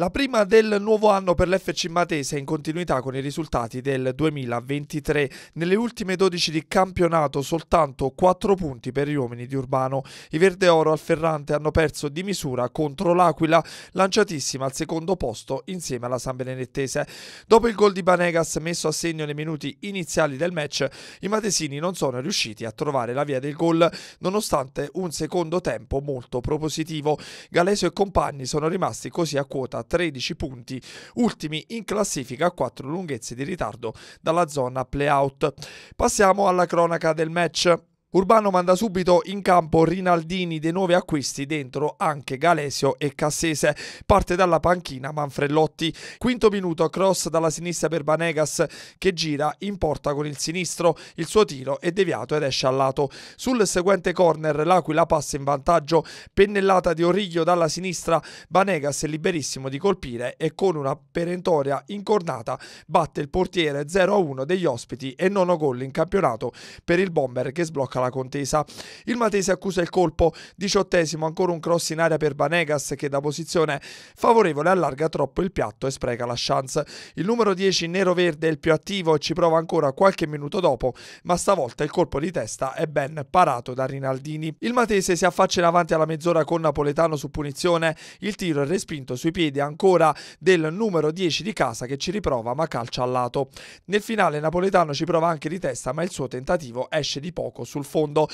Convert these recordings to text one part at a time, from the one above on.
La prima del nuovo anno per l'FC Matese in continuità con i risultati del 2023. Nelle ultime 12 di campionato soltanto 4 punti per gli uomini di Urbano. I Verde Oro al Ferrante hanno perso di misura contro l'Aquila, lanciatissima al secondo posto insieme alla San Benedettese. Dopo il gol di Banegas messo a segno nei minuti iniziali del match, i matesini non sono riusciti a trovare la via del gol nonostante un secondo tempo molto propositivo. Galesio e compagni sono rimasti così a quota 13 punti, ultimi in classifica a 4 lunghezze di ritardo dalla zona playout. Passiamo alla cronaca del match. Urbano manda subito in campo Rinaldini dei nuovi acquisti dentro anche Galesio e Cassese. Parte dalla panchina Manfrellotti. Quinto minuto cross dalla sinistra per Banegas che gira in porta con il sinistro. Il suo tiro è deviato ed esce al lato. Sul seguente corner l'Aquila passa in vantaggio. Pennellata di Origlio dalla sinistra. Banegas è liberissimo di colpire e con una perentoria incornata batte il portiere 0-1 degli ospiti e nono gol in campionato per il bomber che sblocca la contesa. Il Matese accusa il colpo, diciottesimo ancora un cross in aria per Banegas che da posizione favorevole allarga troppo il piatto e spreca la chance. Il numero 10 nero-verde è il più attivo e ci prova ancora qualche minuto dopo, ma stavolta il colpo di testa è ben parato da Rinaldini. Il Matese si affaccia in avanti alla mezz'ora con Napoletano su punizione, il tiro è respinto sui piedi ancora del numero 10 di casa che ci riprova ma calcia al lato. Nel finale Napoletano ci prova anche di testa ma il suo tentativo esce di poco sul fondo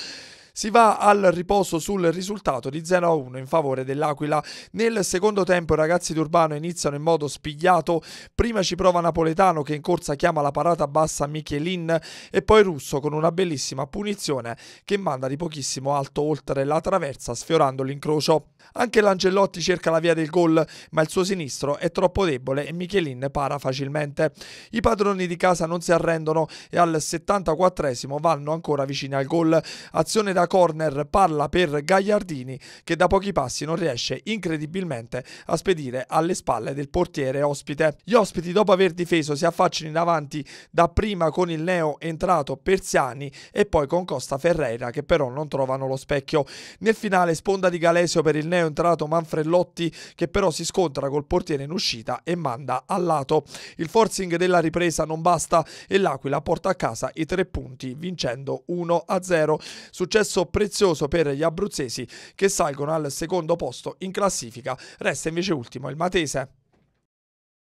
si va al riposo sul risultato di 0-1 a in favore dell'Aquila. Nel secondo tempo i ragazzi d'Urbano iniziano in modo spigliato, prima ci prova Napoletano che in corsa chiama la parata bassa a Michelin e poi Russo con una bellissima punizione che manda di pochissimo alto oltre la traversa sfiorando l'incrocio. Anche l'Angellotti cerca la via del gol ma il suo sinistro è troppo debole e Michelin para facilmente. I padroni di casa non si arrendono e al 74 esimo vanno ancora vicini al gol. Azione da corner, parla per Gagliardini che da pochi passi non riesce incredibilmente a spedire alle spalle del portiere ospite. Gli ospiti dopo aver difeso si affacciano in avanti dapprima con il neo entrato Persiani e poi con Costa Ferreira che però non trovano lo specchio. Nel finale sponda di Galesio per il neo entrato Manfrellotti che però si scontra col portiere in uscita e manda a lato. Il forcing della ripresa non basta e l'Aquila porta a casa i tre punti vincendo 1-0. Successo successo prezioso per gli abruzzesi che salgono al secondo posto in classifica. Resta invece ultimo il Matese.